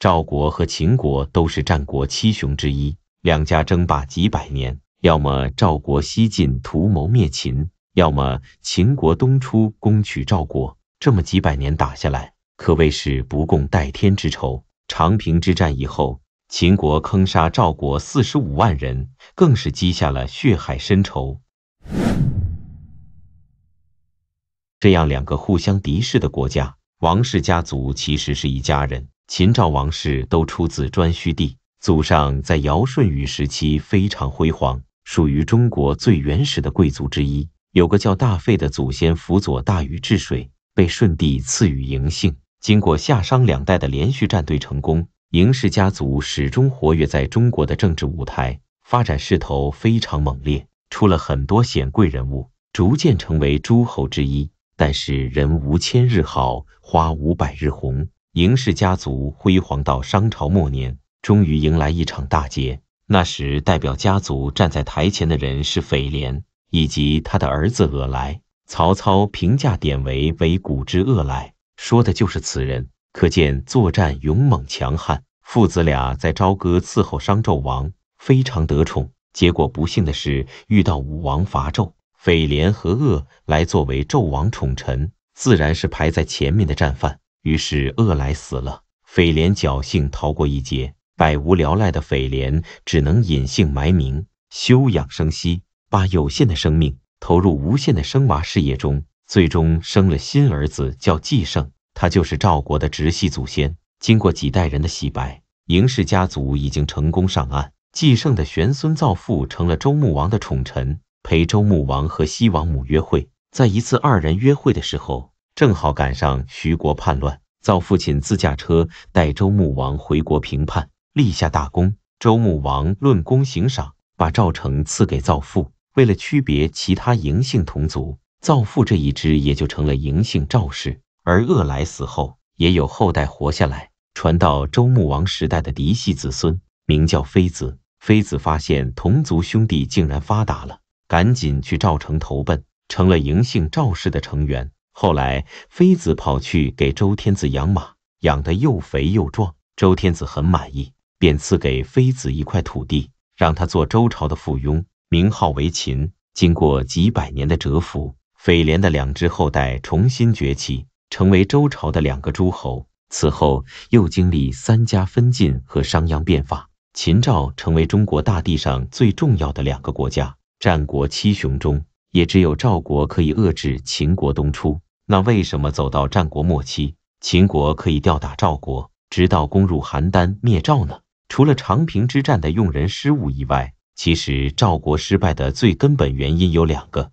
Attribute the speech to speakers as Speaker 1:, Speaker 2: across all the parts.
Speaker 1: 赵国和秦国都是战国七雄之一，两家争霸几百年，要么赵国西进图谋灭秦，要么秦国东出攻取赵国。这么几百年打下来，可谓是不共戴天之仇。长平之战以后，秦国坑杀赵国四十五万人，更是积下了血海深仇。这样两个互相敌视的国家，王氏家族其实是一家人。秦赵王室都出自颛顼帝，祖上在尧舜禹时期非常辉煌，属于中国最原始的贵族之一。有个叫大费的祖先辅佐大禹治水，被舜帝赐予嬴姓。经过夏商两代的连续战队成功，嬴氏家族始终活跃在中国的政治舞台，发展势头非常猛烈，出了很多显贵人物，逐渐成为诸侯之一。但是人无千日好，花无百日红。嬴氏家族辉煌到商朝末年，终于迎来一场大劫。那时，代表家族站在台前的人是斐廉以及他的儿子恶来。曹操评价典韦为“古之恶来”，说的就是此人，可见作战勇猛强悍。父子俩在朝歌伺候商纣王，非常得宠。结果不幸的是，遇到武王伐纣，斐廉和鄂来作为纣王宠臣，自然是排在前面的战犯。于是，恶来死了，匪廉侥幸逃过一劫。百无聊赖的匪廉只能隐姓埋名，休养生息，把有限的生命投入无限的生娃事业中。最终，生了新儿子，叫季胜，他就是赵国的直系祖先。经过几代人的洗白，嬴氏家族已经成功上岸。季胜的玄孙造父成了周穆王的宠臣，陪周穆王和西王母约会。在一次二人约会的时候。正好赶上徐国叛乱，赵父亲自驾车带周穆王回国平叛，立下大功。周穆王论功行赏，把赵成赐给赵父。为了区别其他嬴姓同族，赵父这一支也就成了嬴姓赵氏。而恶来死后，也有后代活下来，传到周穆王时代的嫡系子孙，名叫妃子。妃子发现同族兄弟竟然发达了，赶紧去赵城投奔，成了嬴姓赵氏的成员。后来，妃子跑去给周天子养马，养得又肥又壮。周天子很满意，便赐给妃子一块土地，让他做周朝的附庸，名号为秦。经过几百年的蛰伏，肥连的两支后代重新崛起，成为周朝的两个诸侯。此后又经历三家分晋和商鞅变法，秦赵成为中国大地上最重要的两个国家。战国七雄中，也只有赵国可以遏制秦国东出。那为什么走到战国末期，秦国可以吊打赵国，直到攻入邯郸灭赵呢？除了长平之战的用人失误以外，其实赵国失败的最根本原因有两个。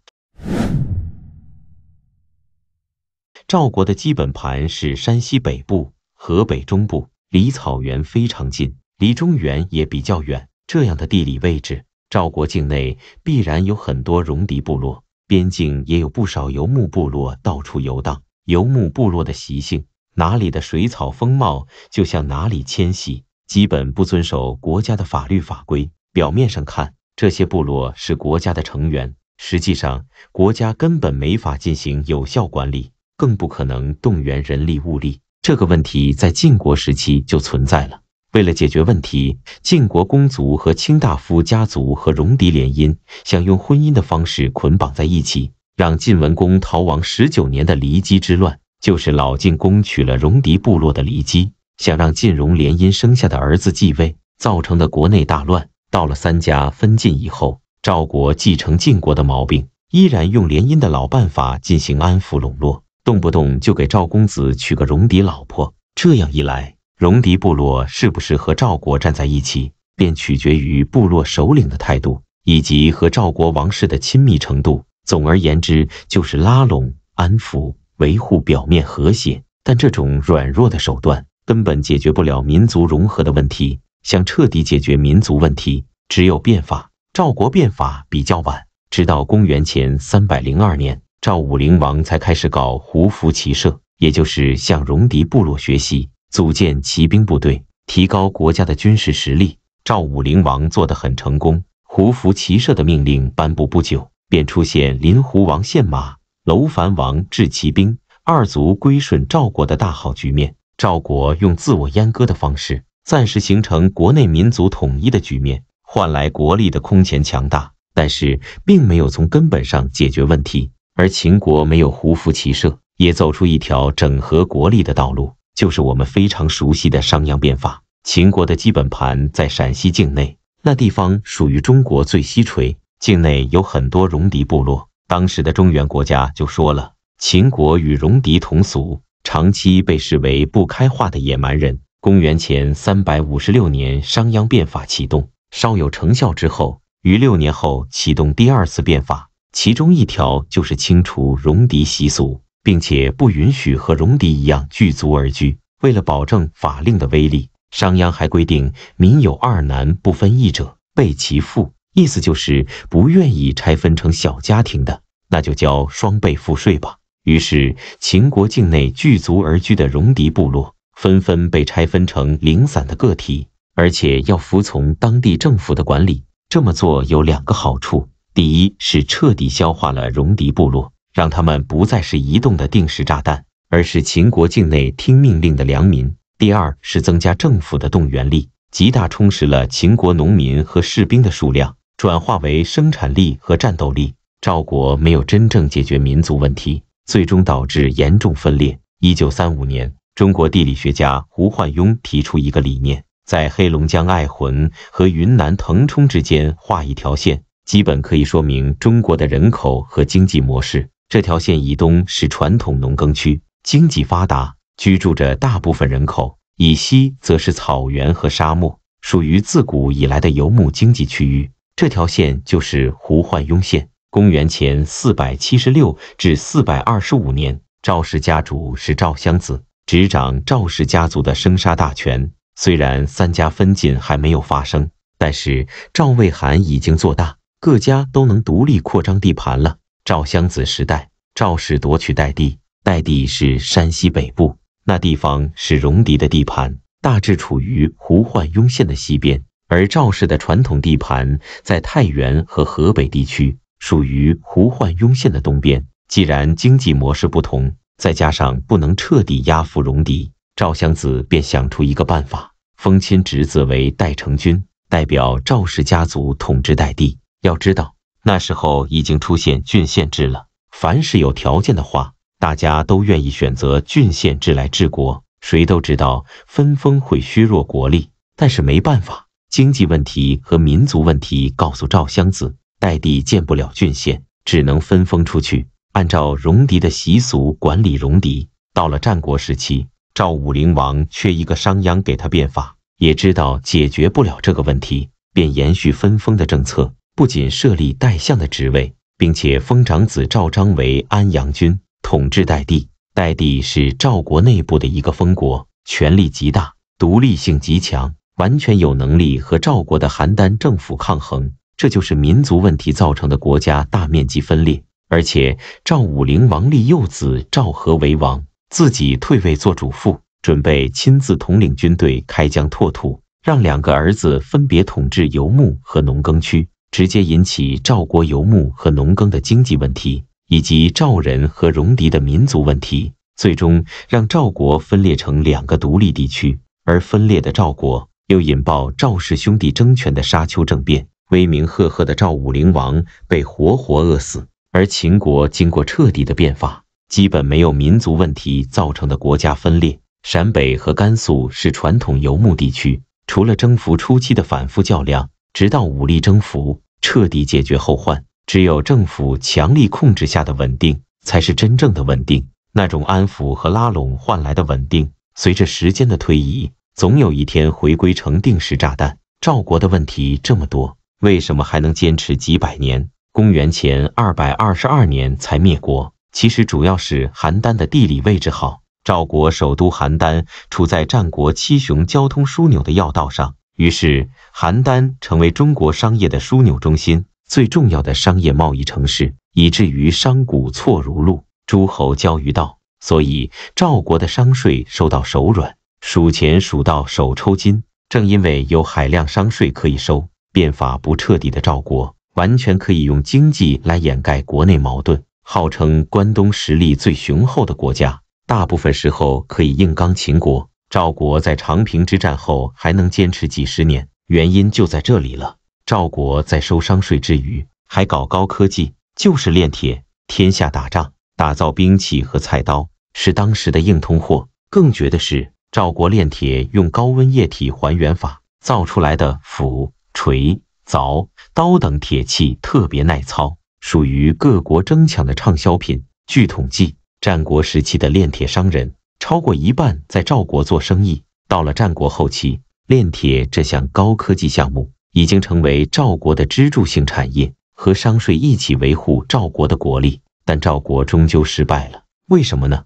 Speaker 1: 赵国的基本盘是山西北部、河北中部，离草原非常近，离中原也比较远。这样的地理位置，赵国境内必然有很多戎狄部落。边境也有不少游牧部落到处游荡。游牧部落的习性，哪里的水草丰茂，就向哪里迁徙，基本不遵守国家的法律法规。表面上看，这些部落是国家的成员，实际上国家根本没法进行有效管理，更不可能动员人力物力。这个问题在晋国时期就存在了。为了解决问题，晋国公族和卿大夫家族和戎狄联姻，想用婚姻的方式捆绑在一起，让晋文公逃亡十九年的骊姬之乱，就是老晋公娶了戎狄部落的骊姬，想让晋戎联姻生下的儿子继位造成的国内大乱。到了三家分晋以后，赵国继承晋国的毛病，依然用联姻的老办法进行安抚笼络，动不动就给赵公子娶个戎狄老婆，这样一来。戎狄部落是不是和赵国站在一起，便取决于部落首领的态度以及和赵国王室的亲密程度。总而言之，就是拉拢、安抚、维护表面和谐。但这种软弱的手段根本解决不了民族融合的问题。想彻底解决民族问题，只有变法。赵国变法比较晚，直到公元前三百零二年，赵武灵王才开始搞胡服骑射，也就是向戎狄部落学习。组建骑兵部队，提高国家的军事实力。赵武灵王做得很成功。胡服骑射的命令颁布不久，便出现林胡王献马、楼烦王制骑兵、二族归顺赵国的大好局面。赵国用自我阉割的方式，暂时形成国内民族统一的局面，换来国力的空前强大。但是，并没有从根本上解决问题。而秦国没有胡服骑射，也走出一条整合国力的道路。就是我们非常熟悉的商鞅变法。秦国的基本盘在陕西境内，那地方属于中国最西陲，境内有很多戎狄部落。当时的中原国家就说了，秦国与戎狄同俗，长期被视为不开化的野蛮人。公元前三百五十六年，商鞅变法启动，稍有成效之后，于六年后启动第二次变法，其中一条就是清除戎狄习俗。并且不允许和戎狄一样聚族而居。为了保证法令的威力，商鞅还规定：民有二男不分异者，被其父。意思就是不愿意拆分成小家庭的，那就交双倍赋税吧。于是，秦国境内聚族而居的戎狄部落纷纷被拆分成零散的个体，而且要服从当地政府的管理。这么做有两个好处：第一是彻底消化了戎狄部落。让他们不再是移动的定时炸弹，而是秦国境内听命令的良民。第二是增加政府的动员力，极大充实了秦国农民和士兵的数量，转化为生产力和战斗力。赵国没有真正解决民族问题，最终导致严重分裂。一九三五年，中国地理学家胡焕庸提出一个理念：在黑龙江爱浑和云南腾冲之间画一条线，基本可以说明中国的人口和经济模式。这条线以东是传统农耕区，经济发达，居住着大部分人口；以西则是草原和沙漠，属于自古以来的游牧经济区域。这条线就是胡焕庸线。公元前四百七十六至四百二十五年，赵氏家主是赵襄子，执掌赵氏家族的生杀大权。虽然三家分晋还没有发生，但是赵魏韩已经做大，各家都能独立扩张地盘了。赵襄子时代，赵氏夺取代地。代地是山西北部那地方，是戎狄的地盘，大致处于胡焕庸县的西边。而赵氏的传统地盘在太原和河北地区，属于胡焕庸县的东边。既然经济模式不同，再加上不能彻底压服戎狄，赵襄子便想出一个办法：封亲侄子为代成君，代表赵氏家族统治代地。要知道。那时候已经出现郡县制了，凡是有条件的话，大家都愿意选择郡县制来治国。谁都知道分封会削弱国力，但是没办法，经济问题和民族问题告诉赵襄子，代帝建不了郡县，只能分封出去。按照戎狄的习俗管理戎狄。到了战国时期，赵武灵王缺一个商鞅给他变法，也知道解决不了这个问题，便延续分封的政策。不仅设立代相的职位，并且封长子赵章为安阳君，统治代地。代地是赵国内部的一个封国，权力极大，独立性极强，完全有能力和赵国的邯郸政府抗衡。这就是民族问题造成的国家大面积分裂。而且赵武灵王立幼子赵和为王，自己退位做主父，准备亲自统领军队开疆拓土，让两个儿子分别统治游牧和农耕区。直接引起赵国游牧和农耕的经济问题，以及赵人和戎狄的民族问题，最终让赵国分裂成两个独立地区。而分裂的赵国又引爆赵氏兄弟争权的沙丘政变，威名赫赫的赵武灵王被活活饿死。而秦国经过彻底的变法，基本没有民族问题造成的国家分裂。陕北和甘肃是传统游牧地区，除了征服初期的反复较量。直到武力征服彻底解决后患，只有政府强力控制下的稳定，才是真正的稳定。那种安抚和拉拢换来的稳定，随着时间的推移，总有一天回归成定时炸弹。赵国的问题这么多，为什么还能坚持几百年？公元前二百二十二年才灭国，其实主要是邯郸的地理位置好。赵国首都邯郸处在战国七雄交通枢纽的要道上。于是，邯郸成为中国商业的枢纽中心，最重要的商业贸易城市，以至于商贾错如路，诸侯交于道。所以，赵国的商税收到手软，数钱数到手抽筋。正因为有海量商税可以收，变法不彻底的赵国，完全可以用经济来掩盖国内矛盾，号称关东实力最雄厚的国家，大部分时候可以硬刚秦国。赵国在长平之战后还能坚持几十年，原因就在这里了。赵国在收商税之余，还搞高科技，就是炼铁。天下打仗，打造兵器和菜刀是当时的硬通货。更绝的是，赵国炼铁用高温液体还原法，造出来的斧、锤、凿、刀等铁器特别耐操，属于各国争抢的畅销品。据统计，战国时期的炼铁商人。超过一半在赵国做生意。到了战国后期，炼铁这项高科技项目已经成为赵国的支柱性产业，和商税一起维护赵国的国力。但赵国终究失败了，为什么呢？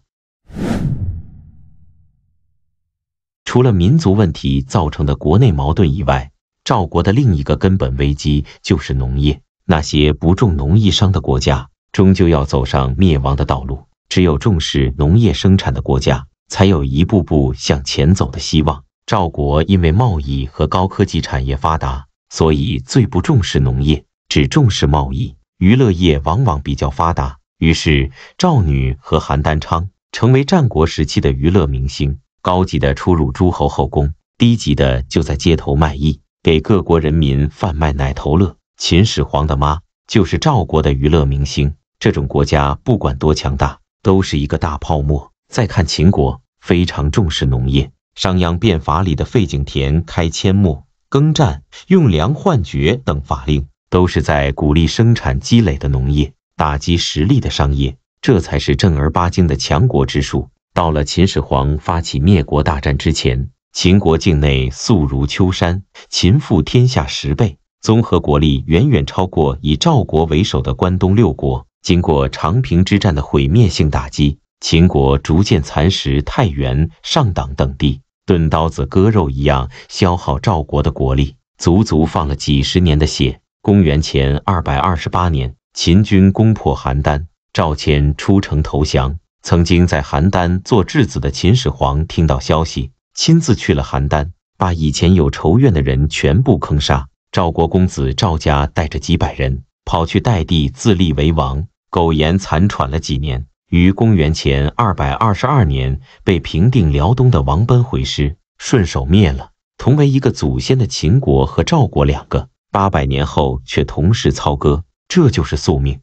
Speaker 1: 除了民族问题造成的国内矛盾以外，赵国的另一个根本危机就是农业。那些不重农抑商的国家，终究要走上灭亡的道路。只有重视农业生产的国家，才有一步步向前走的希望。赵国因为贸易和高科技产业发达，所以最不重视农业，只重视贸易、娱乐业往往比较发达。于是，赵女和邯郸昌成为战国时期的娱乐明星，高级的出入诸侯后宫，低级的就在街头卖艺，给各国人民贩卖奶头乐。秦始皇的妈就是赵国的娱乐明星。这种国家不管多强大。都是一个大泡沫。再看秦国，非常重视农业。商鞅变法里的废井田、开阡陌、耕战、用粮换爵等法令，都是在鼓励生产积累的农业，打击实力的商业。这才是正儿八经的强国之术。到了秦始皇发起灭国大战之前，秦国境内素如丘山，秦富天下十倍，综合国力远远超过以赵国为首的关东六国。经过长平之战的毁灭性打击，秦国逐渐蚕食太原、上党等地，钝刀子割肉一样消耗赵国的国力，足足放了几十年的血。公元前二百二十八年，秦军攻破邯郸，赵谦出城投降。曾经在邯郸做质子的秦始皇听到消息，亲自去了邯郸，把以前有仇怨的人全部坑杀。赵国公子赵家带着几百人。跑去代地自立为王，苟延残喘了几年，于公元前二百二十二年被平定辽东的王贲回师顺手灭了。同为一个祖先的秦国和赵国两个，八百年后却同时操戈，这就是宿命。